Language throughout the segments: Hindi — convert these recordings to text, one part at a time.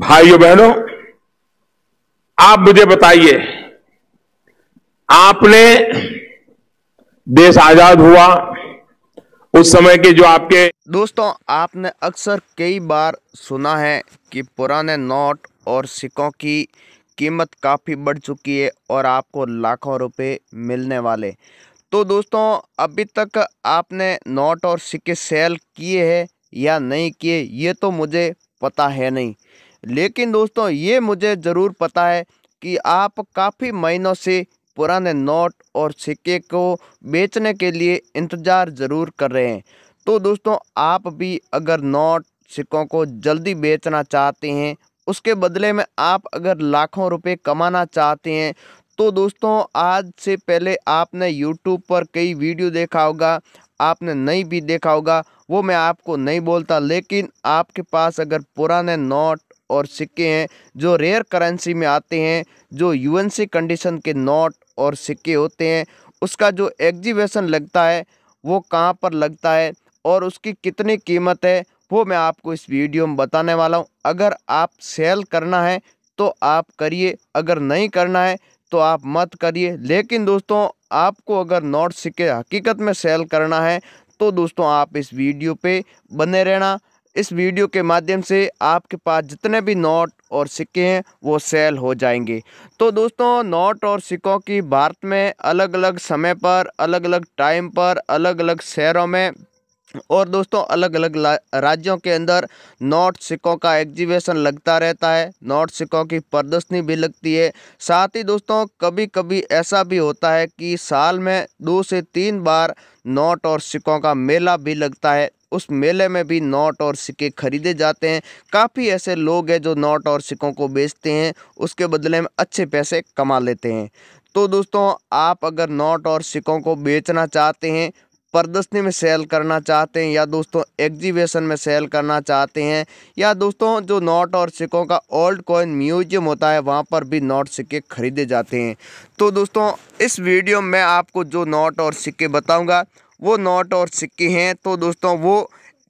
भाइयों बहनों आप मुझे बताइए आपने देश आजाद हुआ उस समय के जो आपके दोस्तों आपने अक्सर कई बार सुना है कि पुराने नोट और सिक्कों की कीमत काफ़ी बढ़ चुकी है और आपको लाखों रुपए मिलने वाले तो दोस्तों अभी तक आपने नोट और सिक्के सेल किए हैं या नहीं किए ये तो मुझे पता है नहीं लेकिन दोस्तों ये मुझे ज़रूर पता है कि आप काफ़ी महीनों से पुराने नोट और सिक्के को बेचने के लिए इंतज़ार ज़रूर कर रहे हैं तो दोस्तों आप भी अगर नोट सिक्कों को जल्दी बेचना चाहते हैं उसके बदले में आप अगर लाखों रुपए कमाना चाहते हैं तो दोस्तों आज से पहले आपने YouTube पर कई वीडियो देखा होगा आपने नहीं भी देखा होगा वो मैं आपको नहीं बोलता लेकिन आपके पास अगर पुराने नोट और सिक्के हैं जो रेयर करेंसी में आते हैं जो यूएनसी कंडीशन के नोट और सिक्के होते हैं उसका जो एग्जीबिशन लगता है वो कहाँ पर लगता है और उसकी कितनी कीमत है वो मैं आपको इस वीडियो में बताने वाला हूँ अगर आप सेल करना है तो आप करिए अगर नहीं करना है तो आप मत करिए लेकिन दोस्तों आपको अगर नोट सिक्के हकीकत में सेल करना है तो दोस्तों आप इस वीडियो पे बने रहना इस वीडियो के माध्यम से आपके पास जितने भी नोट और सिक्के हैं वो सेल हो जाएंगे तो दोस्तों नोट और सिक्कों की भारत में अलग अलग समय पर अलग अलग टाइम पर अलग अलग शहरों में और दोस्तों अलग अलग राज्यों के अंदर नोट सिक्कों का एग्जीबिशन लगता रहता है नोट सिक्कों की प्रदर्शनी भी लगती है साथ ही दोस्तों कभी कभी ऐसा भी होता है कि साल में दो से तीन बार नोट और सिक्कों का मेला भी लगता है उस मेले में भी नोट और सिक्के खरीदे जाते हैं काफ़ी ऐसे लोग हैं जो नोट और सिक्कों को बेचते हैं उसके बदले में अच्छे पैसे कमा लेते हैं तो दोस्तों आप अगर नोट और सिक्कों को बेचना चाहते हैं प्रदर्शनी में सेल करना चाहते हैं या दोस्तों एग्जीबिशन में सेल करना चाहते हैं या दोस्तों जो नोट और सिक्कों का ओल्ड कॉइन म्यूजियम होता है वहाँ पर भी नोट सिक्के खरीदे जाते हैं तो दोस्तों इस वीडियो में आपको जो नोट और सिक्के बताऊँगा वो नोट और सिक्के हैं तो दोस्तों वो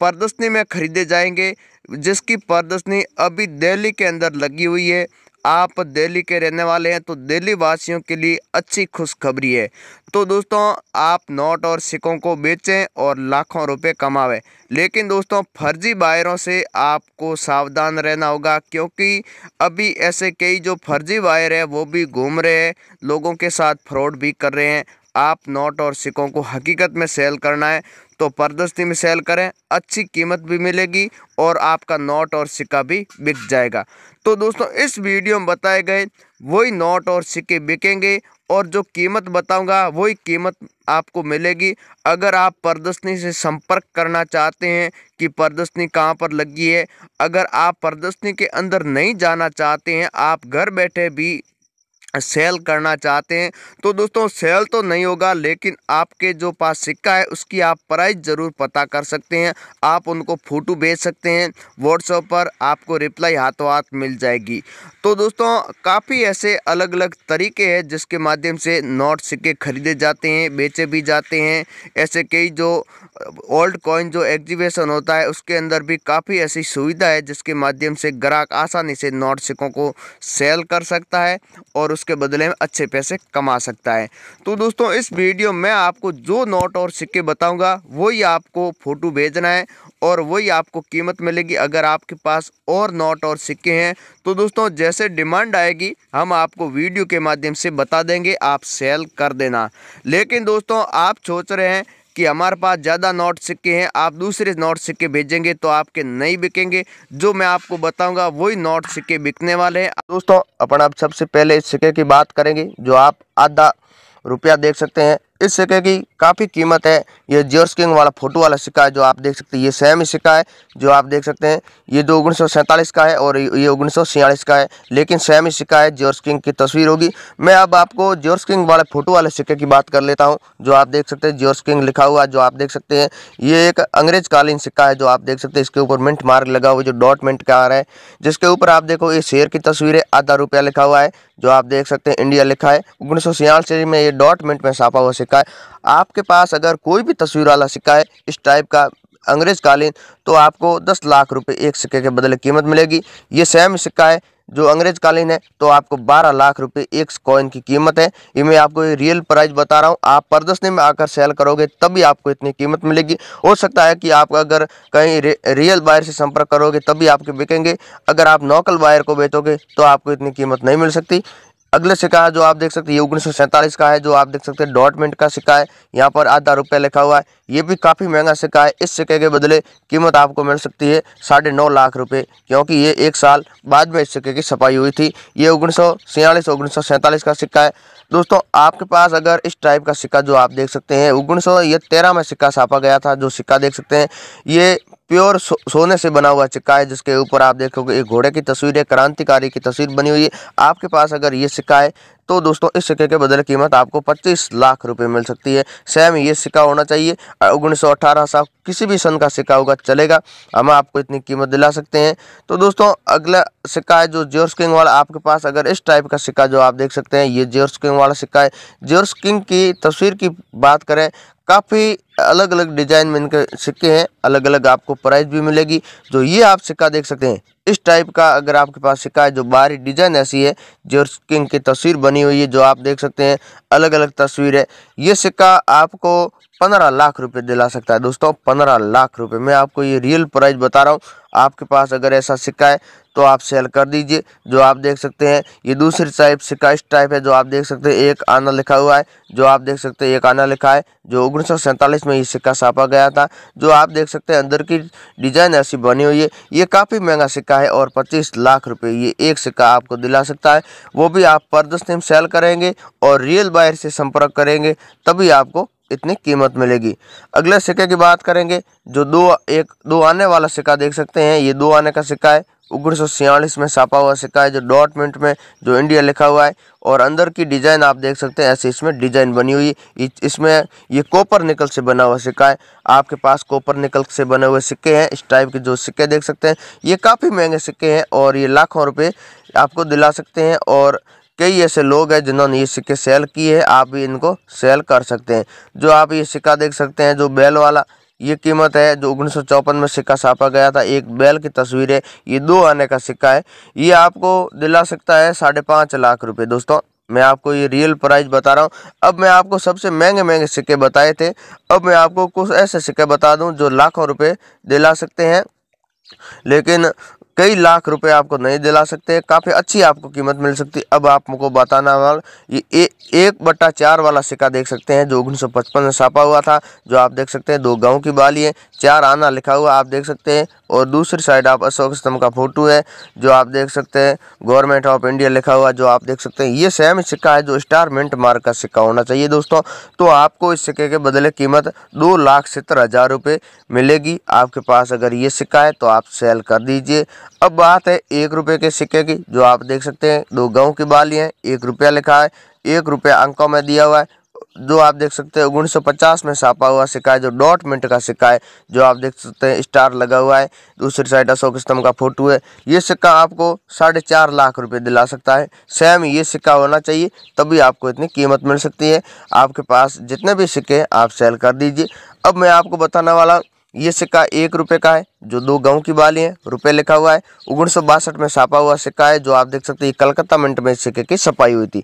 प्रदर्शनी में खरीदे जाएंगे जिसकी प्रदर्शनी अभी दिल्ली के अंदर लगी हुई है आप दिल्ली के रहने वाले हैं तो दिल्ली वासियों के लिए अच्छी खुशखबरी है तो दोस्तों आप नोट और सिक्कों को बेचें और लाखों रुपए कमावें लेकिन दोस्तों फर्जी वायरों से आपको सावधान रहना होगा क्योंकि अभी ऐसे कई जो फर्जी वायर है वो भी घूम रहे हैं लोगों के साथ फ्रॉड भी कर रहे हैं आप नोट और सिक्कों को हकीकत में सेल करना है तो परदस्ती में सेल करें अच्छी कीमत भी मिलेगी और आपका नोट और सिक्का भी बिक जाएगा तो दोस्तों इस वीडियो में बताए गए वही नोट और सिक्के बिकेंगे और जो कीमत बताऊंगा वही कीमत आपको मिलेगी अगर आप प्रदर्शनी से संपर्क करना चाहते हैं कि प्रदर्शनी कहाँ पर लगी है अगर आप प्रदर्शनी के अंदर नहीं जाना चाहते हैं आप घर बैठे भी सेल करना चाहते हैं तो दोस्तों सेल तो नहीं होगा लेकिन आपके जो पास सिक्का है उसकी आप प्राइस ज़रूर पता कर सकते हैं आप उनको फ़ोटो भेज सकते हैं व्हाट्सएप पर आपको रिप्लाई हाथों हाथ मिल जाएगी तो दोस्तों काफ़ी ऐसे अलग अलग तरीके हैं जिसके माध्यम से नोट सिक्के खरीदे जाते हैं बेचे भी जाते हैं ऐसे कई जो ओल्ड कॉइन जो एग्जीबिशन होता है उसके अंदर भी काफ़ी ऐसी सुविधा है जिसके माध्यम से ग्राहक आसानी से नोट सिक्कों को सेल कर सकता है और उसके बदले में अच्छे पैसे कमा सकता है तो दोस्तों इस वीडियो में आपको जो नोट और सिक्के बताऊँगा वही आपको फ़ोटो भेजना है और वही आपको कीमत मिलेगी अगर आपके पास और नोट और सिक्के हैं तो दोस्तों जैसे डिमांड आएगी हम आपको वीडियो के माध्यम से बता देंगे आप सेल कर देना लेकिन दोस्तों आप सोच रहे हैं कि हमारे पास ज़्यादा नोट सिक्के हैं आप दूसरे नोट सिक्के भेजेंगे तो आपके नहीं बिकेंगे जो मैं आपको बताऊंगा वही नोट सिक्के बिकने वाले हैं दोस्तों अपन आप सबसे पहले इस सिक्के की बात करेंगे जो आप आधा रुपया देख सकते हैं इस सिक्के की काफ़ी कीमत है ये जॉर्ज किंग वाला फोटो वाला सिक्का है जो आप देख सकते हैं ये सेम ही सिक्का है जो आप देख सकते हैं ये जो उन्नीस का है और ये उन्नीस का है लेकिन सेम ही सिक्का है जॉर्ज किंग की तस्वीर होगी मैं अब आपको जॉर्ज किंग वाले फोटो वाले सिक्के की बात कर लेता हूँ जो आप देख सकते हैं जॉर्ज किंग लिखा हुआ जो आप देख सकते हैं ये एक अंग्रेजकालीन सिक्का है जो आप देख सकते हैं इसके ऊपर मिंट मार्क लगा हुआ जो डॉट मिंट का आ रहा है जिसके ऊपर आप देखो ये शेर की तस्वीर है आधा रुपया लिखा हुआ है जो आप देख सकते हैं इंडिया लिखा है उन्नीस में ये डॉट मिंट में छापा हुआ सिक्का सिक्का है आपके पास अगर कोई भी तस्वीर वाला सिक्का है इस टाइप का अंग्रेज कालीन तो आपको दस लाख रुपए एक सिक्के के बदले कीमत मिलेगी ये सेम सिक्का है जो अंग्रेज कालीन है तो आपको 12 लाख रुपए एक कॉइन की कीमत है ये मैं आपको ये रियल प्राइस बता रहा हूँ आप प्रदर्शनी में आकर सेल करोगे तभी आपको इतनी कीमत मिलेगी हो सकता है कि आप अगर कहीं रियल बायर से संपर्क करोगे तभी आपके बिकेंगे अगर आप नॉकल बायर को बेचोगे तो आपको इतनी कीमत नहीं मिल सकती अगले सिक्का है जो आप देख सकते हैं ये उन्नीस का है जो आप देख सकते हैं डॉट मिनट का सिक्का है यहाँ पर आधा रुपये लिखा हुआ है ये भी काफ़ी महंगा सिक्का है इस सिक्के के बदले कीमत आपको मिल सकती है साढ़े नौ लाख रुपए क्योंकि ये एक साल बाद में इस सिक्के की सफाई हुई थी ये उन्नीस सौ का सिक्का है दोस्तों आपके पास अगर इस टाइप का सिक्का जो आप देख सकते हैं उन्नीस सौ तेरह में सिक्का छापा गया था जो सिक्का देख सकते हैं ये प्योर सो, सोने से बना हुआ सिक्का है जिसके ऊपर आप देखोगे एक घोड़े की तस्वीर है क्रांतिकारी की तस्वीर बनी हुई है आपके पास अगर ये सिक्का है तो दोस्तों इस सिक्के के बदले कीमत आपको पच्चीस लाख रुपये मिल सकती है सेम ये सिक्का होना चाहिए उन्नीस सौ अठारह साल किसी भी सन का सिक्का होगा चलेगा हम आपको इतनी कीमत दिला सकते हैं तो दोस्तों अगला सिक्का है जो जियोर्स किंग वाला आपके पास अगर इस टाइप का सिक्का जो आप देख सकते हैं ये जियोर्स किंग वाला सिक्का है जियोर्स किंग की तस्वीर की बात करें काफ़ी अलग अलग डिज़ाइन में इनके सिक्के हैं अलग अलग आपको प्राइस भी मिलेगी जो ये आप सिक्का देख सकते हैं इस टाइप का अगर आपके पास सिक्का है जो बाहरी डिजाइन ऐसी है जो किंग की तस्वीर बनी हुई है जो आप देख सकते हैं अलग अलग तस्वीर है ये सिक्का आपको पंद्रह लाख रुपए दिला सकता है दोस्तों पंद्रह लाख रुपए मैं आपको ये रियल प्राइस बता रहा हूँ आपके पास अगर ऐसा सिक्का है तो आप सेल कर दीजिए जो आप देख सकते हैं ये दूसरी टाइप शिकायत टाइप है जो आप देख सकते हैं एक आना लिखा हुआ है जो आप देख सकते हैं एक आना लिखा है जो उन्नीस में ये सिक्का छापा गया था जो आप देख सकते हैं अंदर की डिजाइन ऐसी बनी हुई है ये काफ़ी महंगा सिक्का है और पच्चीस लाख रुपये ये एक सिक्का आपको दिला सकता है वो भी आप परदस्तीम सेल करेंगे और रियल बायर से संपर्क करेंगे तभी आपको इतनी कीमत मिलेगी अगले सिक्के की बात करेंगे जो दो एक दो आने वाला सिक्का देख सकते हैं ये दो आने का सिक्का है उन्नीस में छापा हुआ सिक्का है जो डॉट मिनट में जो इंडिया लिखा हुआ है और अंदर की डिज़ाइन आप देख सकते हैं ऐसे इसमें डिज़ाइन बनी हुई इसमें ये कॉपर निकल से बना हुआ सिक्का है आपके पास कॉपर निकल से बने हुए सिक्के हैं इस टाइप के जो सिक्के देख सकते हैं ये काफ़ी महंगे सिक्के हैं और ये लाखों रुपये आपको दिला सकते हैं और कई ऐसे लोग हैं जिन्होंने ये सिक्के सेल किए हैं आप भी इनको सेल कर सकते हैं जो आप ये सिक्का देख सकते हैं जो बैल वाला ये कीमत है जो उन्नीस में सिक्का छापा गया था एक बैल की तस्वीर है ये दो आने का सिक्का है ये आपको दिला सकता है साढ़े पाँच लाख रुपये दोस्तों मैं आपको ये रियल प्राइस बता रहा हूँ अब मैं आपको सबसे महंगे महंगे सिक्के बताए थे अब मैं आपको कुछ ऐसे सिक्के बता दूँ जो लाखों रुपये दिला सकते हैं लेकिन कई लाख रुपए आपको नहीं दिला सकते काफ़ी अच्छी आपको कीमत मिल सकती है अब आपको बताना वाला ये ए, एक बट्टा चार वाला सिक्का देख सकते हैं जो उन्नीस में छापा हुआ था जो आप देख सकते हैं दो गांव की बाली है चार आना लिखा हुआ आप देख सकते हैं और दूसरी साइड आप अशोक स्तंभ का फोटो है जो आप देख सकते हैं गवर्नमेंट ऑफ इंडिया लिखा हुआ जो आप देख सकते हैं ये सेम सिक्का है जो स्टार मिंट मार्क का सिक्का होना चाहिए दोस्तों तो आपको इस सिक्के के बदले कीमत दो लाख सत्तर हज़ार रुपये मिलेगी आपके पास अगर ये सिक्का है तो आप सेल कर दीजिए अब बात है एक रुपये के सिक्के की जो आप देख सकते हैं दो गाँव की बाली हैं एक रुपया लिखा है एक रुपया अंकों में दिया हुआ है जो आप देख सकते हैं उन्नीस में छापा हुआ सिक्का है जो डॉट मिनट का सिक्का है जो आप देख सकते हैं स्टार लगा हुआ है दूसरी साइड अशोक स्तंभ का फोटो है ये सिक्का आपको साढ़े चार लाख रुपए दिला सकता है सेम ये सिक्का होना चाहिए तभी आपको इतनी कीमत मिल सकती है आपके पास जितने भी सिक्के आप सेल कर दीजिए अब मैं आपको बताने वाला हूँ ये सिक्का एक रुपये का है जो दो गांव की बाली है रुपए लिखा हुआ है उन्नीस में छापा हुआ सिक्का है जो आप देख सकते हैं कलकत्ता मिंट में सिक्के की छपाई हुई थी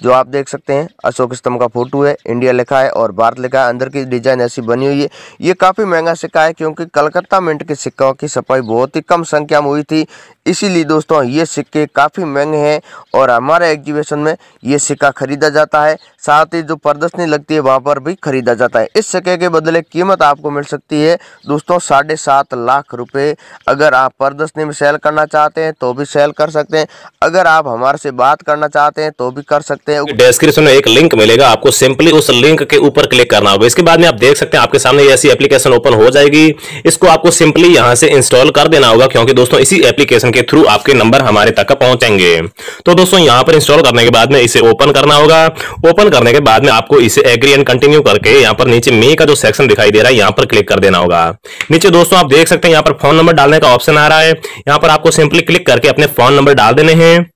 जो आप देख सकते हैं अशोक स्तंभ का फोटो है इंडिया लिखा है और भारत लिखा है अंदर की डिजाइन ऐसी बनी हुई है ये काफ़ी महंगा सिक्का है क्योंकि कलकत्ता मिंट के सिक्कों की सफाई बहुत ही कम संख्या में हुई थी इसीलिए दोस्तों ये सिक्के काफ़ी महंगे हैं और हमारे एग्जीबिशन में ये सिक्का खरीदा जाता है साथ ही जो प्रदर्शनी लगती है वहाँ पर भी खरीदा जाता है इस सिक्के के बदले कीमत आपको मिल सकती है दोस्तों साढ़े सात लाख लाख रुपए अगर आप प्रदर्शनी में सेल करना चाहते हैं तो भी सेल कर सकते हैं अगर आप हमारे से बात करना चाहते हैं तो भी कर सकते हैं डिस्क्रिप्शन में एक लिंक मिलेगा आपको सिंपली उस लिंक के ऊपर क्लिक करना होगा इसके बाद में आप देख सकते हैं आपके सामने ऐसी एप्लीकेशन ओपन हो जाएगी इसको आपको सिंपली यहाँ से इंस्टॉल कर देना होगा क्योंकि दोस्तों इसी एप्लीकेशन के थ्रू आपके नंबर हमारे तक पहुंचेंगे तो दोस्तों यहाँ पर इंस्टॉल करने के बाद में इसे ओपन करना होगा ओपन करने के बाद में आपको इसे एग्री एंड कंटिन्यू करके यहाँ पर नीचे मे का जो सेक्शन दिखाई दे रहा है यहाँ पर क्लिक कर देना होगा नीचे दोस्तों आप देख सकते हैं सकते हैं यहाँ पर फोन नंबर डालने का ऑप्शन आ रहा है यहाँ पर आपको सिंपली क्लिक करके अपने फोन नंबर डाल देने हैं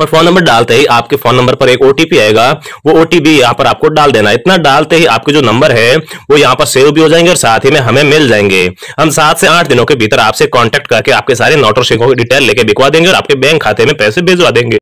और फोन नंबर डालते ही आपके फोन नंबर पर एक ओटीपी आएगा वो ओटीपी यहाँ पर आपको डाल देना इतना डालते ही आपके जो नंबर है वो यहाँ पर सेव भी हो जाएंगे और साथ ही में हमें मिल जाएंगे हम सात से आठ दिनों के भीतर आपसे कॉन्टेक्ट करके आपके सारे नोटर शेखों की डिटेल लेके बिकवा देंगे और आपके बैंक खाते में पैसे भिजवा देंगे